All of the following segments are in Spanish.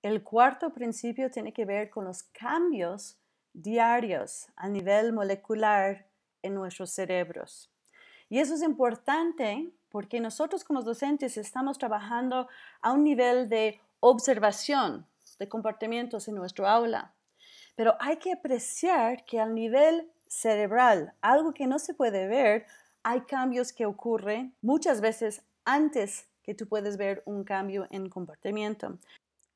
El cuarto principio tiene que ver con los cambios diarios a nivel molecular en nuestros cerebros. Y eso es importante porque nosotros como docentes estamos trabajando a un nivel de observación de comportamientos en nuestro aula. Pero hay que apreciar que al nivel cerebral, algo que no se puede ver, hay cambios que ocurren muchas veces antes que tú puedes ver un cambio en comportamiento.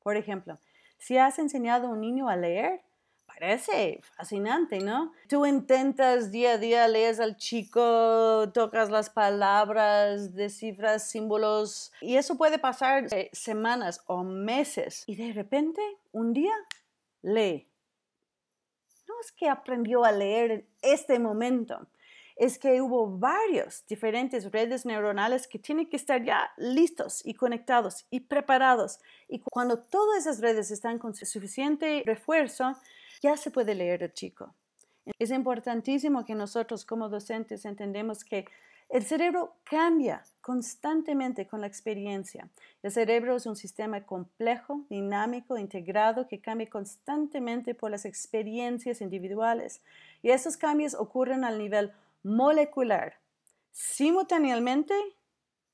Por ejemplo, si has enseñado a un niño a leer, parece fascinante, ¿no? Tú intentas día a día, lees al chico, tocas las palabras, descifras símbolos y eso puede pasar eh, semanas o meses y de repente un día lee. No es que aprendió a leer en este momento, es que hubo varios diferentes redes neuronales que tienen que estar ya listos y conectados y preparados. Y cuando todas esas redes están con suficiente refuerzo, ya se puede leer el chico. Es importantísimo que nosotros como docentes entendemos que el cerebro cambia constantemente con la experiencia. El cerebro es un sistema complejo, dinámico, integrado, que cambia constantemente por las experiencias individuales. Y esos cambios ocurren al nivel molecular simultáneamente,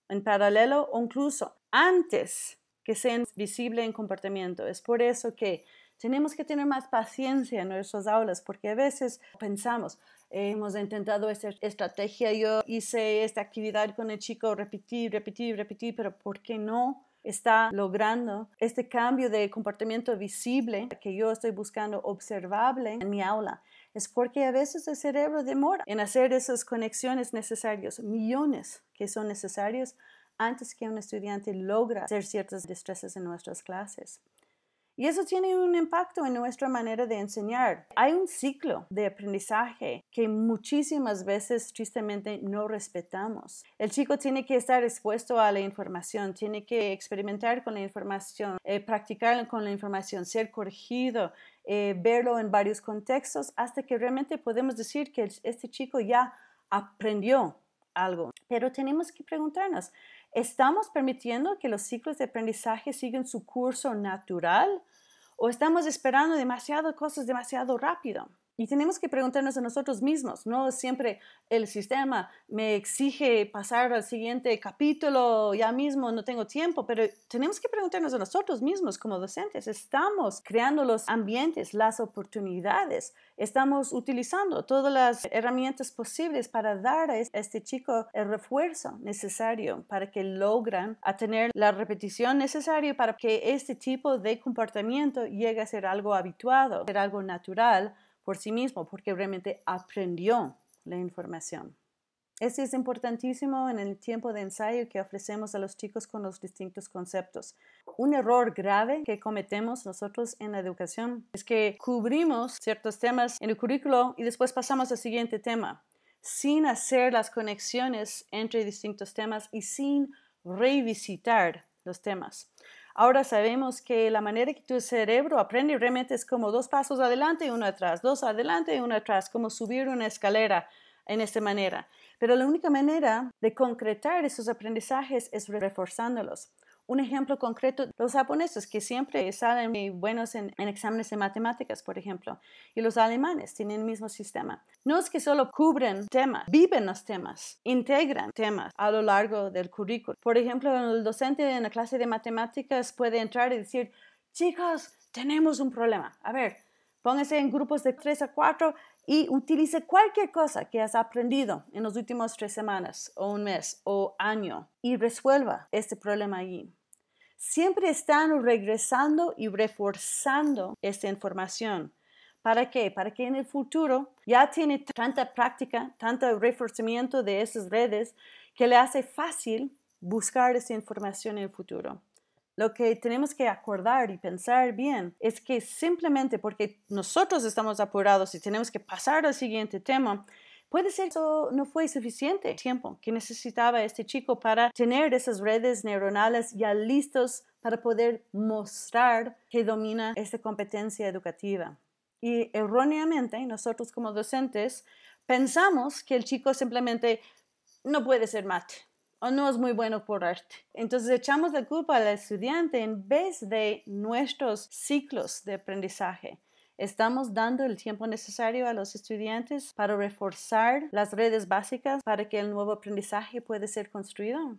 en paralelo o incluso antes que sean visibles en comportamiento. Es por eso que tenemos que tener más paciencia en nuestras aulas porque a veces pensamos, hemos intentado esta estrategia, yo hice esta actividad con el chico, repetí, repetí, repetí, pero ¿por qué no? está logrando este cambio de comportamiento visible que yo estoy buscando observable en mi aula es porque a veces el cerebro demora en hacer esas conexiones necesarias, millones que son necesarios antes que un estudiante logra hacer ciertas destrezas en nuestras clases. Y eso tiene un impacto en nuestra manera de enseñar. Hay un ciclo de aprendizaje que muchísimas veces tristemente no respetamos. El chico tiene que estar expuesto a la información, tiene que experimentar con la información, eh, practicar con la información, ser corregido, eh, verlo en varios contextos hasta que realmente podemos decir que este chico ya aprendió algo. Pero tenemos que preguntarnos, ¿estamos permitiendo que los ciclos de aprendizaje sigan su curso natural o estamos esperando demasiado cosas demasiado rápido. Y tenemos que preguntarnos a nosotros mismos, no siempre el sistema me exige pasar al siguiente capítulo, ya mismo no tengo tiempo, pero tenemos que preguntarnos a nosotros mismos como docentes, ¿estamos creando los ambientes, las oportunidades? ¿Estamos utilizando todas las herramientas posibles para dar a este chico el refuerzo necesario para que logran a tener la repetición necesaria para que este tipo de comportamiento llegue a ser algo habituado, ser algo natural? por sí mismo porque realmente aprendió la información. Esto es importantísimo en el tiempo de ensayo que ofrecemos a los chicos con los distintos conceptos. Un error grave que cometemos nosotros en la educación es que cubrimos ciertos temas en el currículo y después pasamos al siguiente tema, sin hacer las conexiones entre distintos temas y sin revisitar los temas. Ahora sabemos que la manera que tu cerebro aprende realmente es como dos pasos adelante y uno atrás, dos adelante y uno atrás, como subir una escalera en esta manera. Pero la única manera de concretar esos aprendizajes es reforzándolos. Un ejemplo concreto, los japoneses que siempre salen muy buenos en, exámenes de matemáticas, por ejemplo, y los alemanes tienen el mismo sistema. No es que solo cubren temas, viven los temas, integran temas a lo largo del currículo. Por ejemplo, el docente en la clase de matemáticas puede entrar y decir, chicos, tenemos un problema. A ver, póngase en grupos de tres a cuatro y utilice cualquier cosa que has aprendido en los últimos tres semanas o un mes o año y resuelva este problema allí siempre están regresando y reforzando esta información. ¿Para qué? Para que en el futuro ya tiene tanta práctica, tanto reforzamiento de esas redes que le hace fácil buscar esta información en el futuro. Lo que tenemos que acordar y pensar bien es que simplemente porque nosotros estamos apurados y tenemos que pasar al siguiente tema, Puede ser que eso no fue suficiente tiempo que necesitaba este chico para tener esas redes neuronales ya listos para poder mostrar que domina esta competencia educativa. Y erróneamente, nosotros como docentes pensamos que el chico simplemente no puede ser mate o no es muy bueno por arte. Entonces echamos la culpa al estudiante en vez de nuestros ciclos de aprendizaje. Estamos dando el tiempo necesario a los estudiantes para reforzar las redes básicas para que el nuevo aprendizaje pueda ser construido.